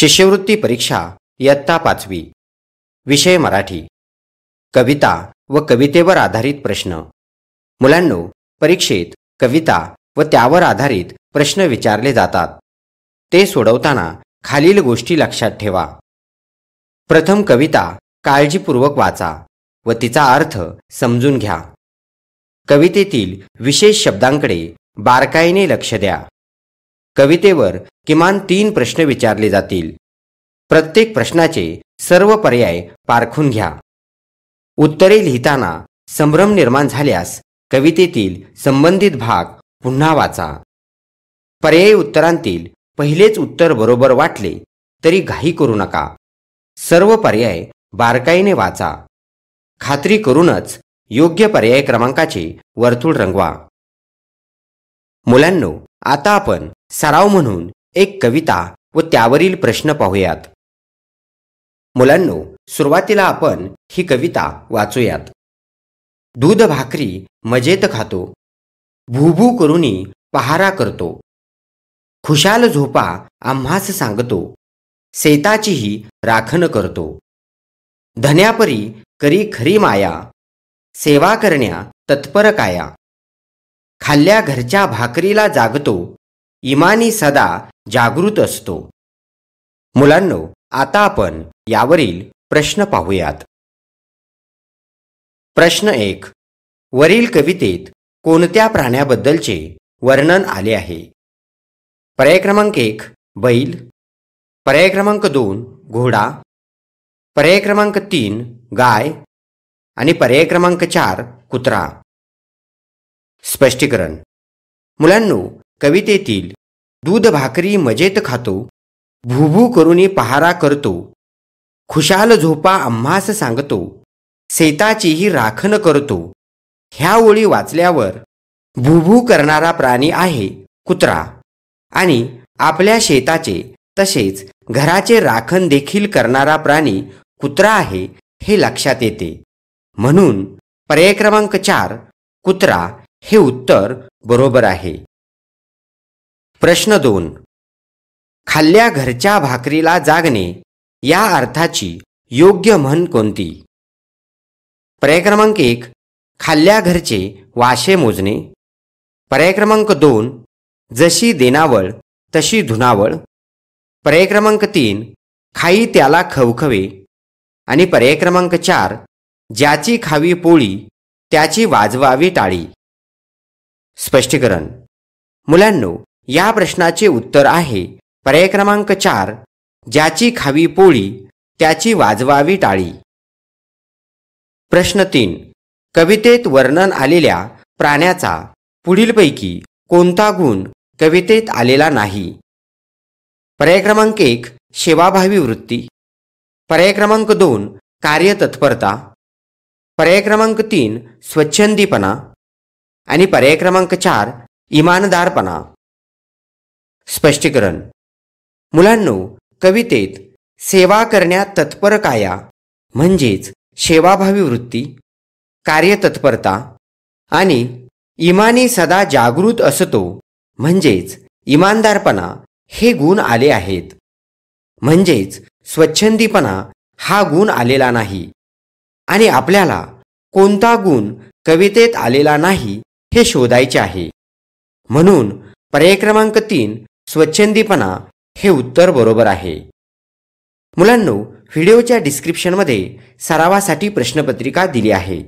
शिष्यवृत्ती परीक्षा इयत्ता पाचवी विषय मराठी कविता व कवितेवर आधारित प्रश्न मुलांनो परीक्षेत कविता व त्यावर आधारित प्रश्न विचारले जातात ते सोडवताना खालील गोष्टी लक्षात ठेवा प्रथम कविता काळजीपूर्वक वाचा व तिचा अर्थ समजून घ्या कवितेतील विशेष शब्दांकडे बारकाईने लक्ष द्या कवितेवर किमान तीन प्रश्न विचारले जातील प्रत्येक प्रश्नाचे सर्व पर्याय पारखून घ्या उत्तरे लिहिताना संभ्रम निर्माण झाल्यास कवितेतील संबंधित भाग पुन्हा वाचा पर्यायी उत्तरांतील पहिलेच उत्तर बरोबर वाटले तरी घाई करू नका सर्व पर्याय बारकाईने वाचा खात्री करूनच योग्य पर्याय क्रमांकाचे वर्तुळ रंगवा मुलांनो आता आपण सराव म्हणून एक कविता व त्यावरील प्रश्न पाहूयात मुलांनो सुरुवातीला आपण ही कविता वाचूयात दूध भाकरी मजेत खातो भूभू करुनी पहारा करतो खुशाल झोपा आम्हास सांगतो शेताचीही राखण करतो धन्यापरी करी खरी माया सेवा करण्या तत्पर काया खाल्ल्या घरच्या भाकरीला जागतो इमानी सदा जागृत असतो मुलांनो आता आपण यावरील प्रश्न पाहूयात प्रश्न एक वरील कवितेत कोणत्या प्राण्याबद्दलचे वर्णन आले आहे पर्याय क्रमांक एक बैल पर्याय क्रमांक दोन घोडा पर्याय क्रमांक तीन गाय आणि पर्याय क्रमांक चार कुत्रा स्पष्टीकरण मुलांनो कवितेतील दूध भाकरी मजेत खातो भूभू करुनी पहारा करतो खुशाल झोपा आम्हास सांगतो शेताचीही राखण करतो ह्या ओळी वाचल्यावर भूभू करणारा प्राणी आहे कुत्रा आणि आपल्या शेताचे तसेच घराचे राखण देखील करणारा प्राणी कुत्रा आहे हे लक्षात येते म्हणून पर्याय क्रमांक चार कुत्रा हे उत्तर बरोबर आहे प्रश्न दोन खाल्ल्या घरच्या भाकरीला जागणे या अर्थाची योग्य म्हण कोणती पर्याय क्रमांक एक खाल्ल्या घरचे वाशे मोजणे पर्याय क्रमांक दोन जशी देनावळ तशी धुनावळ पर्याय क्रमांक तीन खाई त्याला खवखवे आणि पर्याय क्रमांक चार ज्याची खावी पोळी त्याची वाजवावी टाळी स्पष्टीकरण मुलांनो या प्रश्नाचे उत्तर आहे पर्याय क्रमांक चार ज्याची खावी पोळी त्याची वाजवावी टाळी प्रश्न तीन कवितेत वर्णन आलेल्या प्राण्याचा पुढीलपैकी कोणता गुण कवितेत आलेला नाही पर्याय क्रमांक एक सेवाभावी वृत्ती पर्याय क्रमांक दोन कार्यतत्परता पर्याय क्रमांक तीन स्वच्छंदीपणा आणि पर्याय क्रमांक चार इमानदारपणा स्पष्टीकरण मुलांनो कवितेत सेवा करण्यात तत्पर काया म्हणजेच सेवाभावी वृत्ती कार्यतत्परता आणि इमानी सदा जागृत असतो म्हणजेच इमानदारपणा हे गुण आले आहेत म्हणजेच स्वच्छंदीपणा हा गुण आलेला नाही आणि आपल्याला कोणता गुण कवितेत आलेला नाही हे शोधायचे आहे म्हणून पर्याय क्रमांक तीन स्वच्छंदीपणा हे उत्तर बरोबर आहे मुलांनो व्हिडिओच्या डिस्क्रिप्शनमध्ये सरावासाठी प्रश्नपत्रिका दिली आहे